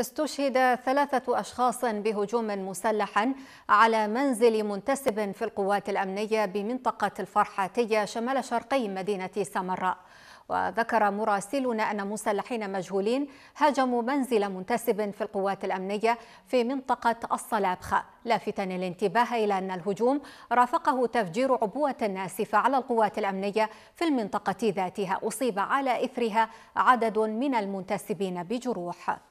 استشهد ثلاثة أشخاص بهجوم مسلح على منزل منتسب في القوات الأمنية بمنطقة الفرحاتية شمال شرقي مدينة سامراء وذكر مراسلنا أن مسلحين مجهولين هاجموا منزل منتسب في القوات الأمنية في منطقة الصلابخة لافتا الانتباه إلى أن الهجوم رافقه تفجير عبوة ناسفة على القوات الأمنية في المنطقة ذاتها أصيب على إثرها عدد من المنتسبين بجروح